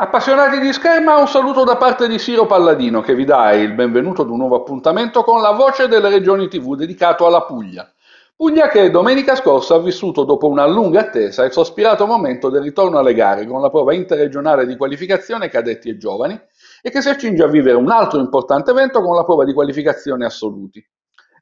Appassionati di scherma, un saluto da parte di Siro Palladino che vi dà il benvenuto ad un nuovo appuntamento con La Voce delle Regioni TV dedicato alla Puglia. Puglia che domenica scorsa ha vissuto dopo una lunga attesa il sospirato momento del ritorno alle gare con la prova interregionale di qualificazione cadetti e giovani e che si accinge a vivere un altro importante evento con la prova di qualificazione assoluti.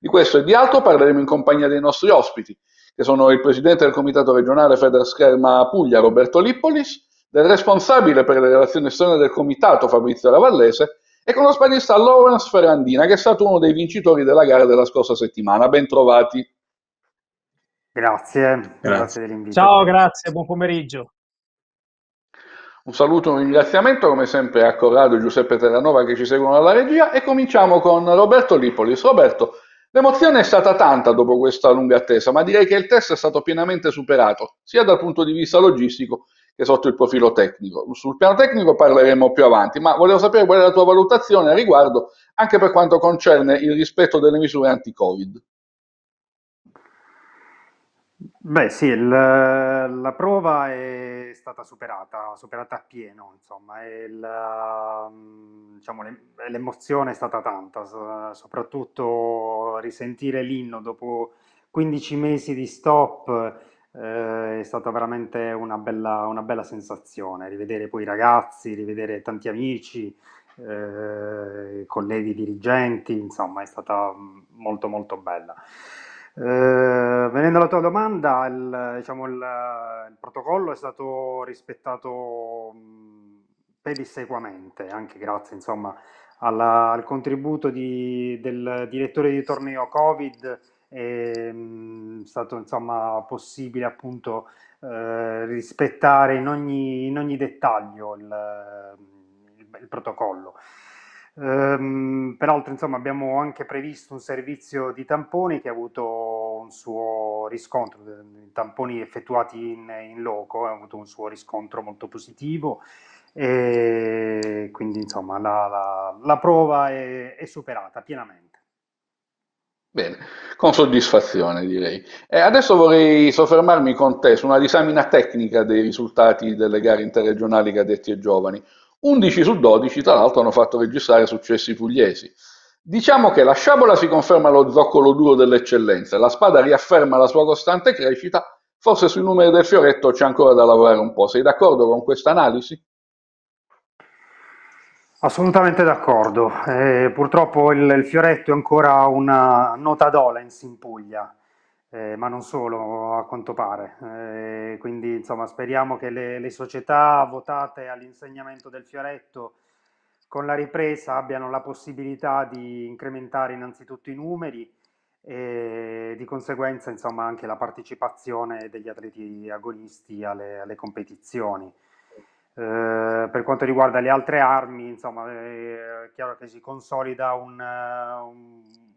Di questo e di altro parleremo in compagnia dei nostri ospiti, che sono il presidente del comitato regionale Feder Scherma Puglia Roberto Lippolis, del responsabile per le relazioni esterne del comitato Fabrizio Lavallese e con lo spagnista Lawrence Ferrandina che è stato uno dei vincitori della gara della scorsa settimana. Ben trovati. Grazie, grazie, grazie dell'invito. Ciao, grazie, buon pomeriggio. Un saluto, un ringraziamento come sempre a Corrado e Giuseppe Terranova che ci seguono alla regia e cominciamo con Roberto Lipolis. Roberto, l'emozione è stata tanta dopo questa lunga attesa, ma direi che il test è stato pienamente superato, sia dal punto di vista logistico che sotto il profilo tecnico. Sul piano tecnico parleremo più avanti, ma volevo sapere qual è la tua valutazione a riguardo, anche per quanto concerne il rispetto delle misure anti-Covid. Beh sì, il, la prova è stata superata, superata a pieno, insomma, il, um, diciamo, l'emozione è stata tanta, soprattutto risentire l'inno dopo 15 mesi di stop eh, è stata veramente una bella, una bella, sensazione, rivedere poi i ragazzi, rivedere tanti amici, eh, colleghi dirigenti, insomma è stata mm, molto molto bella. Eh, venendo alla tua domanda, il, diciamo, il, il protocollo è stato rispettato mm, pedissequamente, anche grazie insomma, alla, al contributo di, del direttore di torneo Covid Ehm, è stato insomma possibile appunto eh, rispettare in ogni, in ogni dettaglio il, il, il protocollo. Ehm, peraltro insomma abbiamo anche previsto un servizio di tamponi che ha avuto un suo riscontro, i tamponi effettuati in, in loco ha avuto un suo riscontro molto positivo e quindi insomma la, la, la prova è, è superata pienamente. Bene, con soddisfazione direi. E adesso vorrei soffermarmi con te su una disamina tecnica dei risultati delle gare interregionali cadetti e giovani. 11 su 12 tra l'altro hanno fatto registrare successi pugliesi. Diciamo che la sciabola si conferma lo zoccolo duro dell'eccellenza, la spada riafferma la sua costante crescita, forse sui numeri del fioretto c'è ancora da lavorare un po'. Sei d'accordo con questa analisi? Assolutamente d'accordo, eh, purtroppo il, il, fioretto è ancora una nota dolens in Puglia, eh, ma non solo a quanto pare, eh, quindi insomma speriamo che le, le società votate all'insegnamento del fioretto con la ripresa abbiano la possibilità di incrementare innanzitutto i numeri e di conseguenza insomma anche la partecipazione degli atleti agonisti alle, alle competizioni. Eh, per quanto riguarda le altre armi, insomma, è chiaro che si consolida un,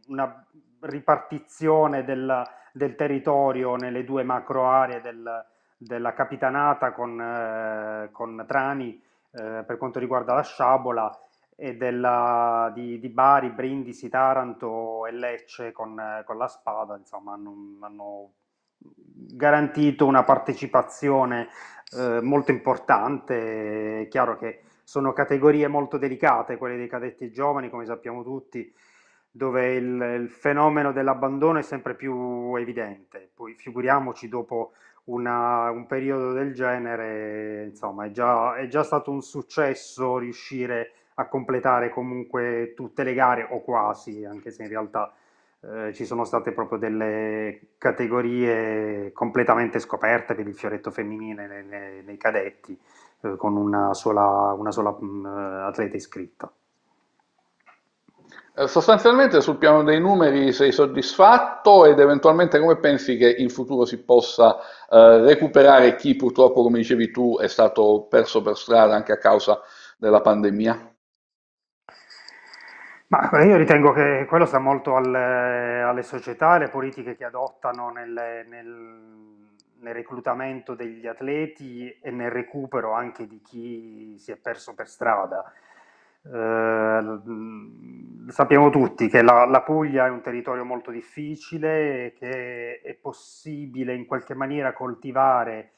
una ripartizione del, del, territorio nelle due macro aree del, della capitanata con, eh, con Trani eh, per quanto riguarda la sciabola e della, di, di, Bari, Brindisi, Taranto e Lecce con, con la spada, insomma, hanno, hanno garantito una partecipazione eh, molto importante, è chiaro che sono categorie molto delicate, quelle dei cadetti giovani, come sappiamo tutti, dove il, il fenomeno dell'abbandono è sempre più evidente, poi figuriamoci dopo una, un periodo del genere, insomma è già, è già stato un successo riuscire a completare comunque tutte le gare o quasi, anche se in realtà eh, ci sono state proprio delle categorie completamente scoperte per il fioretto femminile nei, nei, nei cadetti, eh, con una sola, una sola mh, mm, atleta iscritta. Eh, sostanzialmente sul piano dei numeri sei soddisfatto ed eventualmente come pensi che in futuro si possa eh, recuperare chi purtroppo, come dicevi tu, è stato perso per strada anche a causa della pandemia? Ma eh, io ritengo che quello sta molto al, alle società, alle politiche che adottano nel, nel, nel reclutamento degli atleti e nel recupero anche di chi si è perso per strada. Eh, sappiamo tutti che la, la, Puglia è un territorio molto difficile, che è possibile in qualche maniera coltivare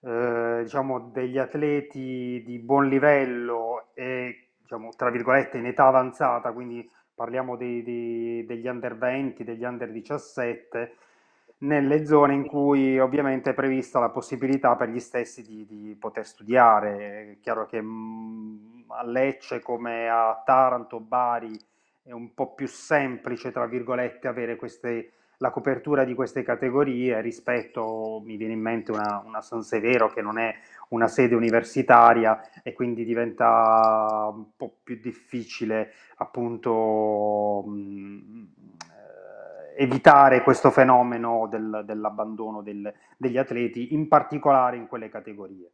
eh, diciamo, degli atleti di buon livello e diciamo, tra virgolette, in età avanzata, quindi parliamo dei, dei, degli under 20, degli under 17, nelle zone in cui ovviamente è prevista la possibilità per gli stessi di, di poter studiare. È chiaro che mm, a Lecce come a Taranto, Bari, è un po' più semplice, tra virgolette, avere queste, la copertura di queste categorie rispetto, mi viene in mente una, una San Severo che non è una sede universitaria e quindi diventa un po' più difficile appunto mh, mm, evitare questo fenomeno del, dell'abbandono del, degli atleti, in particolare in quelle categorie.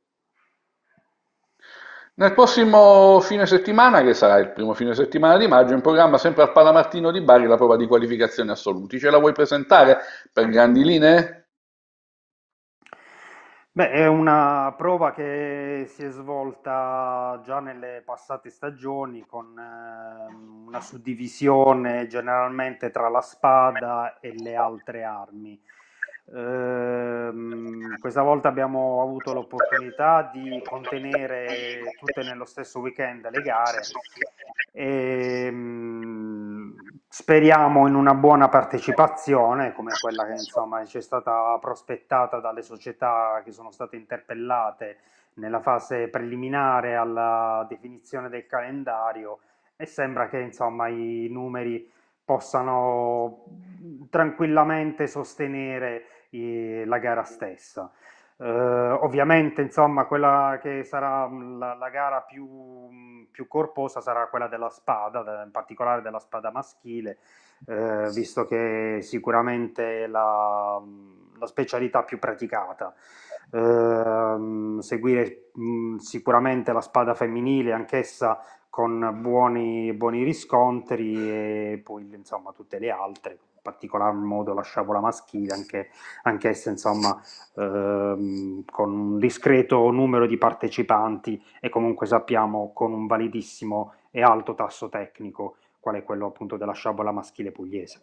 Nel prossimo fine settimana, che sarà il primo fine settimana di maggio, in programma sempre al Palamartino di Bari la prova di qualificazione assoluti. Ce la vuoi presentare per grandi linee? Beh, è una prova che si è svolta già nelle passate stagioni con ehm, una suddivisione generalmente tra la spada e le altre armi. Ehm, questa volta abbiamo avuto l'opportunità di contenere tutte nello stesso weekend le gare e, ehm, Speriamo in una buona partecipazione, come quella che insomma è stata prospettata dalle società che sono state interpellate nella fase preliminare alla definizione del calendario e sembra che insomma i numeri possano tranquillamente sostenere eh, la gara stessa. Eh, ovviamente, insomma, quella che sarà mm, la, la gara più, mm, più, corposa sarà quella della spada, in particolare della spada maschile, eh, visto che è sicuramente la, mm, la specialità più praticata. Eh, seguire mh, sicuramente la spada femminile, anch'essa con buoni, buoni riscontri e poi insomma tutte le altre particolar modo la sciabola maschile, anche, anche essa insomma ehm, con un discreto numero di partecipanti e comunque sappiamo con un validissimo e alto tasso tecnico qual è quello appunto della sciabola maschile pugliese.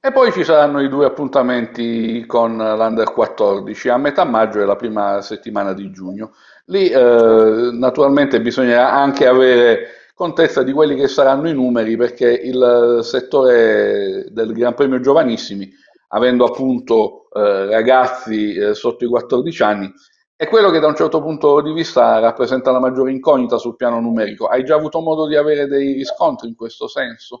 E poi ci saranno i due appuntamenti con l'Under 14 a metà maggio e la prima settimana di giugno. Lì eh, naturalmente bisognerà anche avere con di quelli che saranno i numeri, perché il settore del Gran Premio Giovanissimi, avendo appunto eh, ragazzi eh, sotto i 14 anni, è quello che da un certo punto di vista rappresenta la maggiore incognita sul piano numerico. Hai già avuto modo di avere dei riscontri in questo senso?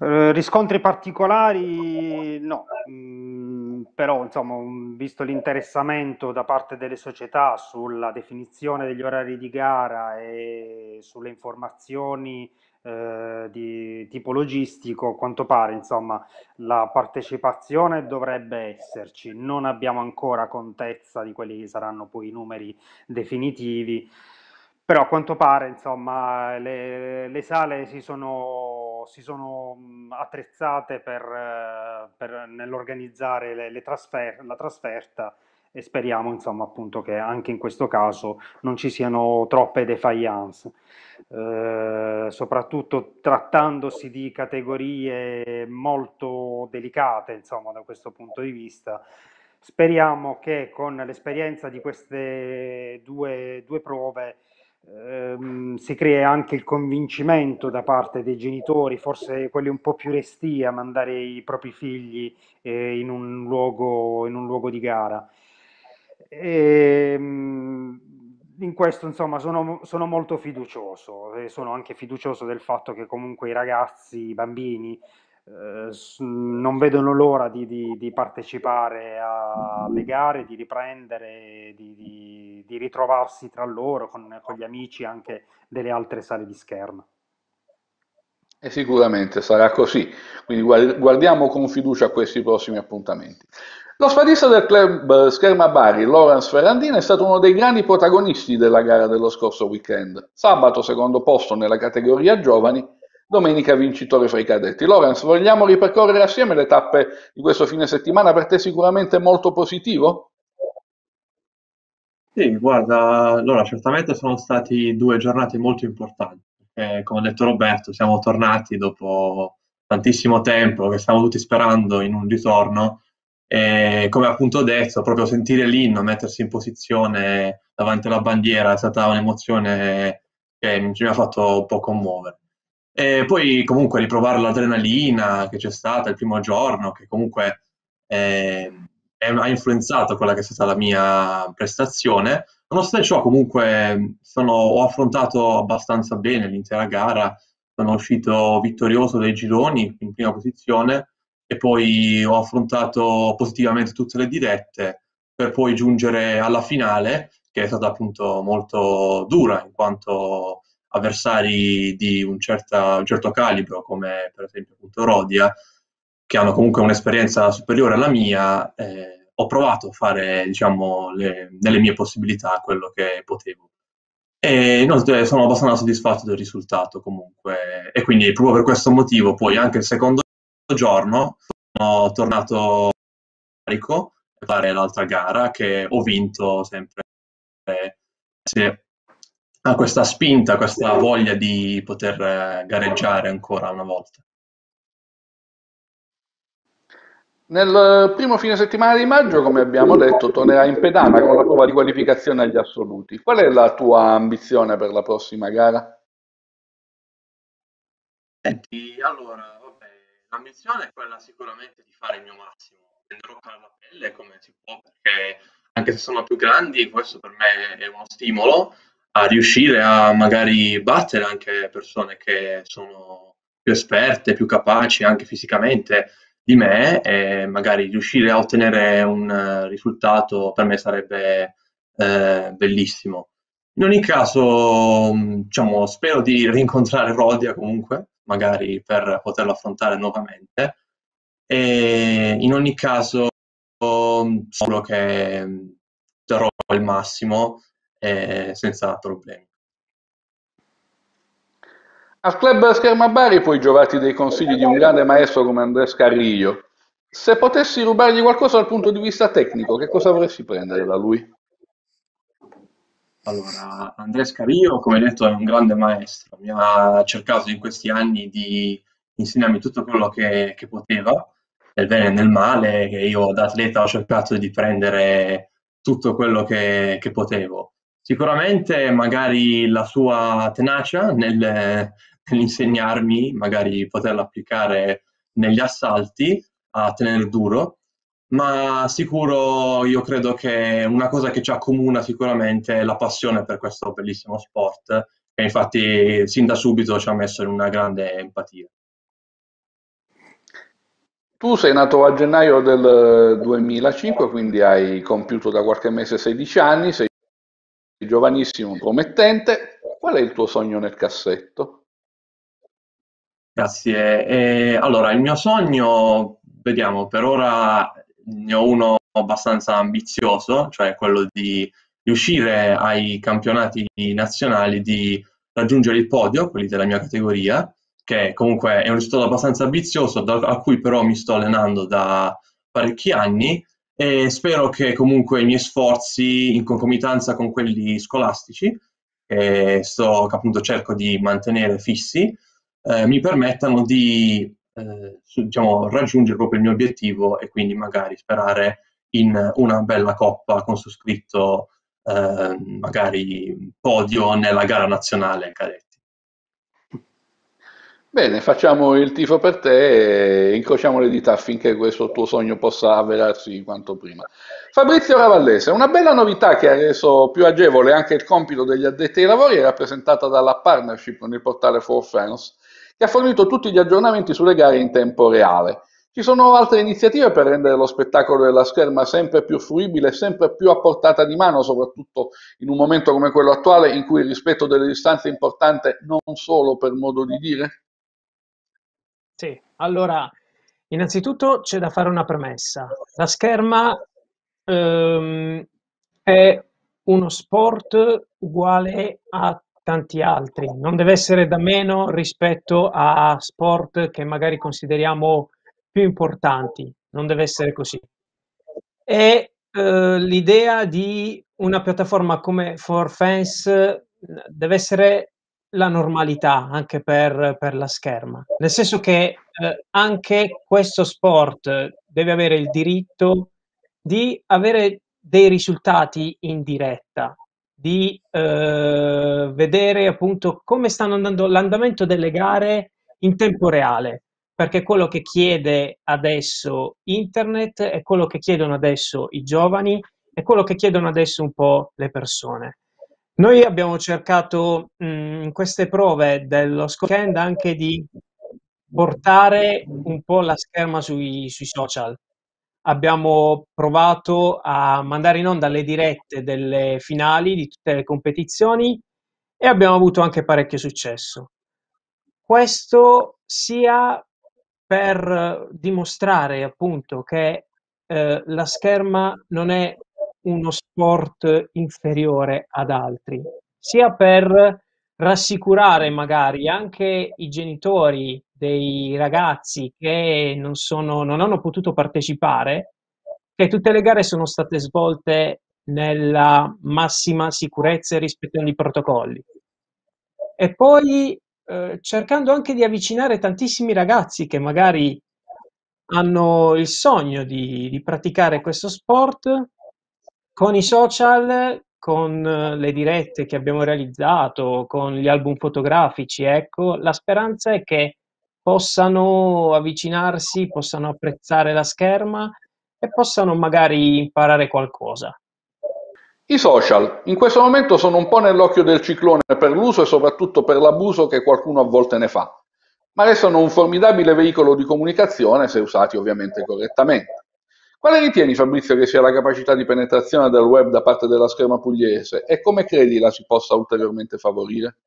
Eh, riscontri particolari no, mm, però insomma, visto l'interessamento da parte delle società sulla definizione degli orari di gara e sulle informazioni eh, di tipo logistico, a quanto pare insomma, la partecipazione dovrebbe esserci, non abbiamo ancora contezza di quelli che saranno poi i numeri definitivi, però a quanto pare insomma, le, le sale si sono si sono attrezzate per, eh, per nell'organizzare le, le trasfer la trasferta e speriamo insomma, appunto, che anche in questo caso non ci siano troppe defiance, eh, soprattutto trattandosi di categorie molto delicate insomma, da questo punto di vista. Speriamo che con l'esperienza di queste due, due prove ehm, si crea anche il convincimento da parte dei genitori, forse quelli un po' più resti a mandare i propri figli eh, in, un luogo, in, un luogo, di gara. E, ehm, in questo insomma sono, sono molto fiducioso e sono anche fiducioso del fatto che comunque i ragazzi, i bambini Ehm, non vedono l'ora di, di, di, partecipare alle gare, di riprendere, di, di ritrovarsi tra loro, con, con, gli amici anche delle altre sale di scherma. E eh, sicuramente sarà così, quindi guardiamo con fiducia questi prossimi appuntamenti. Lo spadista del club eh, Scherma Bari, Lawrence Ferrandino, è stato uno dei grandi protagonisti della gara dello scorso weekend. Sabato secondo posto nella categoria giovani domenica vincitore fra i cadetti. Lorenz, vogliamo ripercorrere assieme le tappe di questo fine settimana, per te sicuramente molto positivo? Sì, guarda, allora certamente sono stati due giornate molto importanti, perché come ha detto Roberto siamo tornati dopo tantissimo tempo che stavamo tutti sperando in un ritorno e come appunto ho detto, proprio sentire l'inno, mettersi in posizione davanti alla bandiera è stata un'emozione che mi ha fatto un po' commuovere. E poi comunque riprovare l'adrenalina che c'è stata il primo giorno, che comunque eh, è, ha influenzato quella che è stata la mia prestazione. Nonostante ciò comunque sono, ho affrontato abbastanza bene l'intera gara, sono uscito vittorioso dai gironi in prima posizione e poi ho affrontato positivamente tutte le dirette per poi giungere alla finale che è stata appunto molto dura in quanto avversari di un, certa, un certo calibro, come per esempio appunto Rodia, che hanno comunque un'esperienza superiore alla mia, eh, ho provato a fare, diciamo, le, nelle mie possibilità quello che potevo. E no, sono abbastanza soddisfatto del risultato comunque. E quindi proprio per questo motivo poi anche il secondo giorno sono tornato a carico per fare l'altra gara che ho vinto sempre. Eh, ha ah, questa spinta, questa voglia di poter eh, gareggiare ancora una volta. Nel primo fine settimana di maggio, come abbiamo detto, tornerà in pedana con la prova di qualificazione agli assoluti. Qual è la tua ambizione per la prossima gara? Senti, allora, vabbè, l'ambizione è quella sicuramente di fare il mio massimo, prenderò cara la pelle come si può, perché anche se sono più grandi, questo per me è uno stimolo a riuscire a magari battere anche persone che sono più esperte, più capaci anche fisicamente di me e magari riuscire a ottenere un eh, risultato per me sarebbe eh, bellissimo. In ogni caso, mm, diciamo, spero di rincontrare Rodia comunque, magari per poterlo affrontare nuovamente. E in ogni caso, mm, solo che mm, darò il massimo eh, senza problemi. Al club Scherma Bari puoi giovarti dei consigli di un grande maestro come Andrea Scarrillo. Se potessi rubargli qualcosa dal punto di vista tecnico, che cosa vorresti prendere da lui? Allora, Andrea Scarrillo, come detto, è un grande maestro. Mi ha cercato in questi anni di insegnarmi tutto quello che, che poteva, nel bene e nel male, che io da atleta ho cercato di prendere tutto quello che, che potevo. Sicuramente magari la sua tenacia nel, nell'insegnarmi, magari poterla applicare negli assalti, a tenere duro, ma sicuro io credo che una cosa che ci accomuna sicuramente è la passione per questo bellissimo sport, che infatti sin da subito ci ha messo in una grande empatia. Tu sei nato a gennaio del 2005, quindi hai compiuto da qualche mese 16 anni, sei giovanissimo promettente, qual è il tuo sogno nel cassetto? Grazie. Eh, allora, il mio sogno, vediamo, per ora ne ho uno abbastanza ambizioso, cioè quello di riuscire ai campionati nazionali di raggiungere il podio, quelli della mia categoria, che comunque è un risultato abbastanza ambizioso, da, a cui però mi sto allenando da parecchi anni e spero che comunque i miei sforzi in concomitanza con quelli scolastici, che, sto, appunto cerco di mantenere fissi, eh, mi permettano di eh, diciamo, raggiungere proprio il mio obiettivo e quindi magari sperare in una bella coppa con su scritto eh, magari podio nella gara nazionale. cadetta. Bene, facciamo il tifo per te e incrociamo le dita affinché questo tuo sogno possa avverarsi quanto prima. Fabrizio Ravallese, una bella novità che ha reso più agevole anche il compito degli addetti ai lavori è rappresentata dalla partnership con il portale For Fans, che ha fornito tutti gli aggiornamenti sulle gare in tempo reale. Ci sono altre iniziative per rendere lo spettacolo della scherma sempre più fruibile, sempre più a portata di mano, soprattutto in un momento come quello attuale in cui il rispetto delle distanze è importante non solo per modo di dire? Sì, allora, innanzitutto c'è da fare una premessa. La scherma, ehm, è uno sport uguale a tanti altri, non deve essere da meno rispetto a sport che magari consideriamo più importanti, non deve essere così. E eh, l'idea di una piattaforma come For Fans deve essere la normalità anche per, per la scherma, nel senso che eh, anche questo sport deve avere il diritto di avere dei risultati in diretta, di eh, vedere appunto come stanno andando l'andamento delle gare in tempo reale, perché quello che chiede adesso internet è quello che chiedono adesso i giovani, è quello che chiedono adesso un po' le persone. Noi abbiamo cercato mm, in queste prove dello weekend anche di portare un po' la scherma sui, sui social. Abbiamo provato a mandare in onda le dirette delle finali di tutte le competizioni e abbiamo avuto anche parecchio successo. Questo sia per dimostrare appunto che eh, la scherma non è uno sport inferiore ad altri, sia per rassicurare magari anche i genitori dei ragazzi che non, sono, non hanno potuto partecipare, che tutte le gare sono state svolte nella massima sicurezza e rispettando i protocolli. E poi eh, cercando anche di avvicinare tantissimi ragazzi che magari hanno il sogno di, di praticare questo sport con i social, con eh, le dirette che abbiamo realizzato, con gli album fotografici, ecco, la speranza è che possano avvicinarsi, possano apprezzare la scherma e possano magari imparare qualcosa. I social in questo momento sono un po' nell'occhio del ciclone per l'uso e soprattutto per l'abuso che qualcuno a volte ne fa, ma restano un formidabile veicolo di comunicazione se usati ovviamente correttamente. Quale ritieni, Fabrizio, che sia la capacità di penetrazione del web da parte della scherma pugliese e come credi la si possa ulteriormente favorire?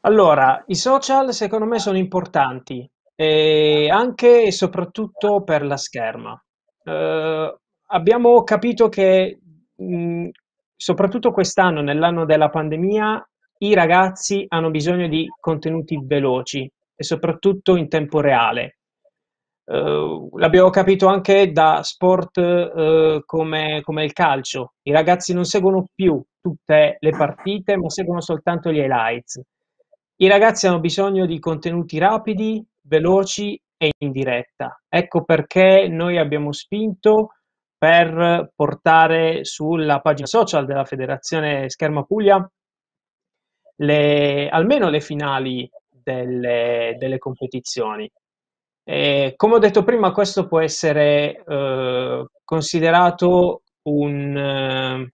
Allora, i social secondo me sono importanti, eh, anche e soprattutto per la scherma. Eh, abbiamo capito che mh, mm, soprattutto quest'anno, nell'anno della pandemia, i ragazzi hanno bisogno di contenuti veloci e soprattutto in tempo reale. Uh, l'abbiamo capito anche da sport uh, come, come, il calcio. I ragazzi non seguono più tutte le partite, ma seguono soltanto gli highlights. I ragazzi hanno bisogno di contenuti rapidi, veloci e in diretta. Ecco perché noi abbiamo spinto per portare sulla pagina social della Federazione Scherma Puglia le, almeno le finali delle, delle competizioni eh, come ho detto prima, questo può essere eh, considerato un, eh,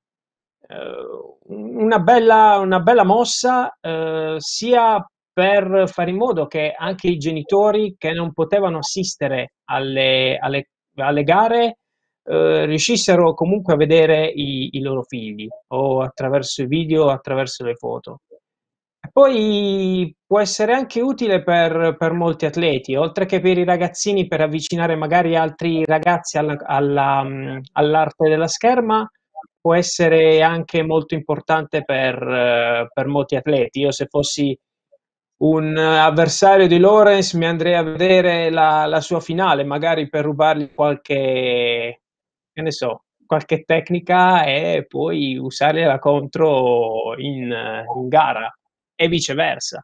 una, bella, una, bella, mossa eh, sia per fare in modo che anche i genitori che non potevano assistere alle, alle, alle gare eh, riuscissero comunque a vedere i, i loro figli o attraverso i video o attraverso le foto. Poi può essere anche utile per, per, molti atleti, oltre che per i ragazzini per avvicinare magari altri ragazzi alla, alla, mm, all'arte della scherma, può essere anche molto importante per, eh, per molti atleti. Io se fossi un avversario di Lorenz mi andrei a vedere la, la sua finale, magari per rubargli qualche, che ne so, qualche tecnica e poi usarla contro in, in gara e viceversa.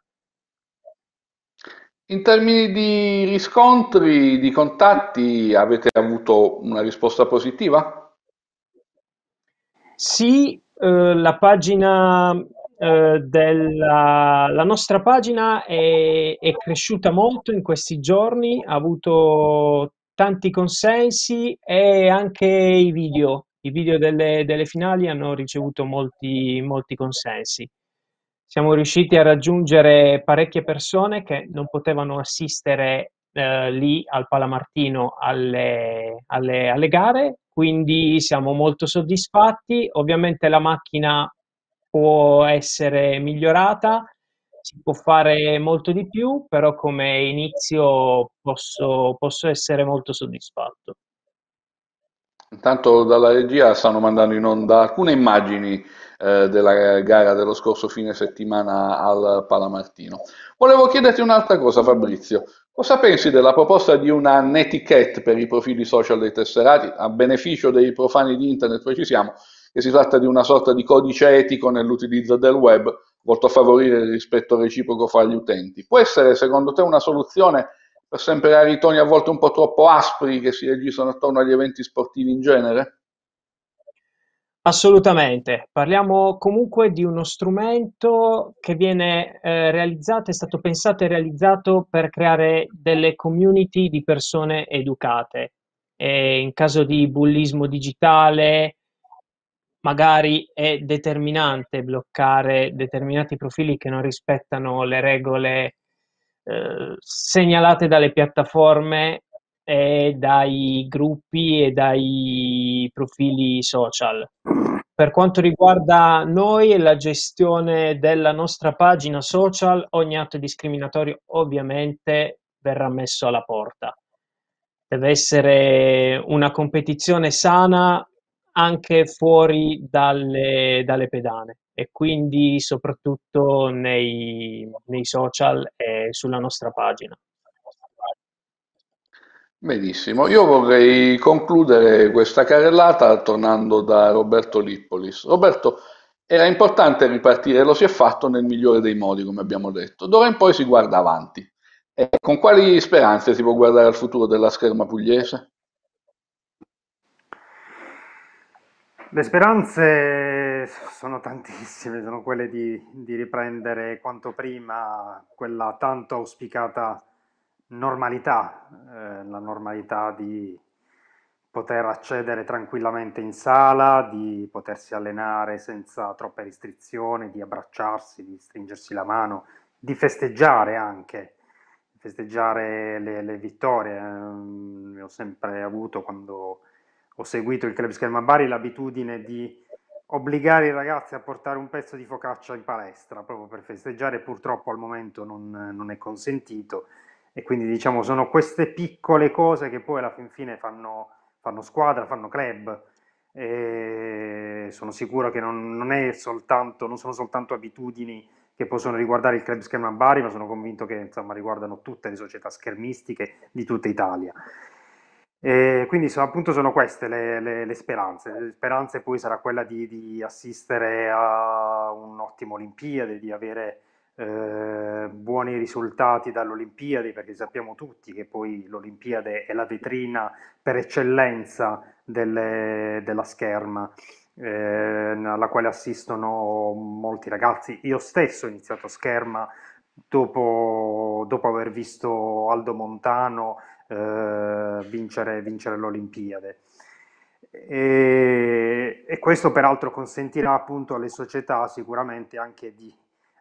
In termini di riscontri, di contatti, avete avuto una risposta positiva? Sì, eh, la pagina eh, della la nostra pagina è, è, cresciuta molto in questi giorni, ha avuto tanti consensi e anche i video. I video delle, delle finali hanno ricevuto molti, molti consensi siamo riusciti a raggiungere parecchie persone che non potevano assistere eh, lì al Palamartino alle, alle, alle, gare, quindi siamo molto soddisfatti. Ovviamente la macchina può essere migliorata, si può fare molto di più, però come inizio posso, posso essere molto soddisfatto. Intanto dalla regia stanno mandando in onda alcune immagini eh, della gara dello scorso fine settimana al Palamartino. Volevo chiederti un'altra cosa, Fabrizio. Cosa pensi della proposta di una netiquette per i profili social dei tesserati, a beneficio dei profani di internet, precisiamo, che si tratta di una sorta di codice etico nell'utilizzo del web, volto a favorire il rispetto reciproco fra gli utenti. Può essere, secondo te, una soluzione per sempre a ritoni a volte un po' troppo aspri che si registrano attorno agli eventi sportivi in genere? Assolutamente, parliamo comunque di uno strumento che viene eh, realizzato, è stato pensato e realizzato per creare delle community di persone educate. E in caso di bullismo digitale, magari è determinante bloccare determinati profili che non rispettano le regole eh, segnalate dalle piattaforme e dai gruppi e dai profili social. Per quanto riguarda noi e la gestione della nostra pagina social, ogni atto discriminatorio ovviamente verrà messo alla porta. Deve essere una competizione sana anche fuori dalle, dalle pedane e quindi soprattutto nei, nei social e sulla nostra pagina. Benissimo, io vorrei concludere questa carrellata tornando da Roberto Lippolis. Roberto, era importante ripartire, lo si è fatto nel migliore dei modi, come abbiamo detto. D'ora in poi si guarda avanti. E con quali speranze si può guardare al futuro della scherma pugliese? Le speranze sono tantissime, sono quelle di, di riprendere quanto prima quella tanto auspicata normalità, eh, la normalità di poter accedere tranquillamente in sala, di potersi allenare senza troppe restrizioni, di abbracciarsi, di stringersi la mano, di festeggiare anche, festeggiare le, le vittorie. Eh, ho sempre avuto quando ho seguito il Club Scherma Bari l'abitudine di obbligare i ragazzi a portare un pezzo di focaccia in palestra proprio per festeggiare, purtroppo al momento non, non è consentito. E quindi diciamo sono queste piccole cose che poi alla fin fine fanno, fanno squadra, fanno club. E sono sicuro che non, non, soltanto, non, sono soltanto abitudini che possono riguardare il club scherma Bari, ma sono convinto che insomma, riguardano tutte le società schermistiche di tutta Italia. E quindi so, appunto sono queste le, le, le speranze. Le speranze poi sarà quella di, di assistere a un'ottima Olimpiade, di avere eh, buoni risultati dall'Olimpiade, perché sappiamo tutti che poi l'Olimpiade è la vetrina per eccellenza delle, della scherma, eh, alla quale assistono molti ragazzi. Io stesso ho iniziato a scherma dopo, dopo aver visto Aldo Montano eh, vincere, vincere l'Olimpiade. E, e, questo peraltro consentirà appunto alle società sicuramente anche di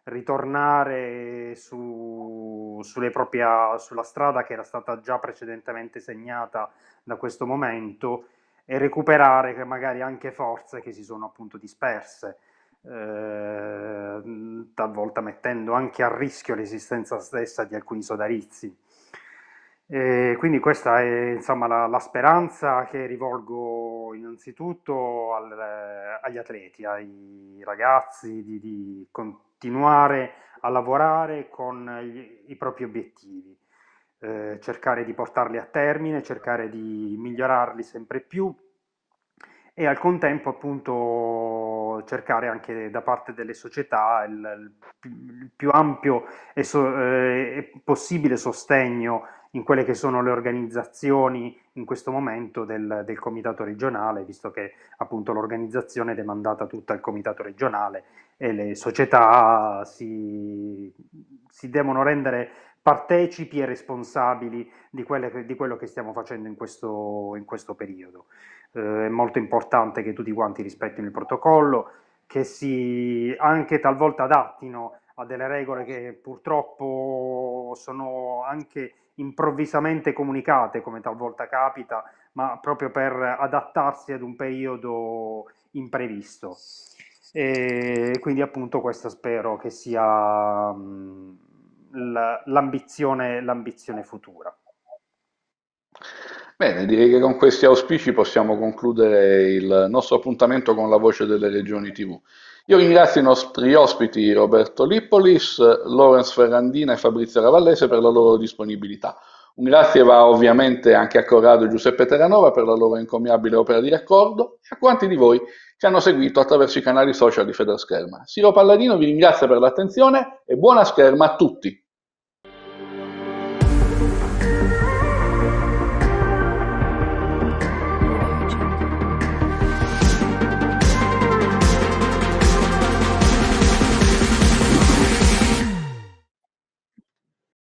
ritornare su, propria, sulla strada che era stata già precedentemente segnata da questo momento e recuperare magari anche forze che si sono appunto disperse, eh, talvolta mettendo anche a rischio l'esistenza stessa di alcuni sodalizi. E quindi questa è insomma, la, la, speranza che rivolgo innanzitutto al, agli atleti, ai ragazzi di, di, continuare a lavorare con gli, i propri obiettivi, eh, cercare di portarli a termine, cercare di migliorarli sempre più e al contempo appunto cercare anche da parte delle società il, il più ampio e so, eh, possibile sostegno in quelle che sono le organizzazioni in questo momento del, del comitato regionale, visto che appunto l'organizzazione è demandata tutta al comitato regionale e le società si, si devono rendere partecipi e responsabili di, quelle, di, quello che stiamo facendo in questo, in questo periodo. Eh, è molto importante che tutti quanti rispettino il protocollo, che si anche talvolta adattino a delle regole che purtroppo sono anche improvvisamente comunicate, come talvolta capita, ma proprio per adattarsi ad un periodo imprevisto. E quindi appunto questa spero che sia mhmm, l'ambizione, l'ambizione futura. Bene, direi che con questi auspici possiamo concludere il nostro appuntamento con la voce delle regioni TV. Io ringrazio i nostri ospiti Roberto Lippolis, Lorenz Ferrandina e Fabrizio Ravallese per la loro disponibilità. Un grazie va ovviamente anche a Corrado e Giuseppe Terranova per la loro incommiabile opera di raccordo e a quanti di voi ci hanno seguito attraverso i canali social di Federscherma. Siro Palladino vi ringrazia per l'attenzione e buona scherma a tutti!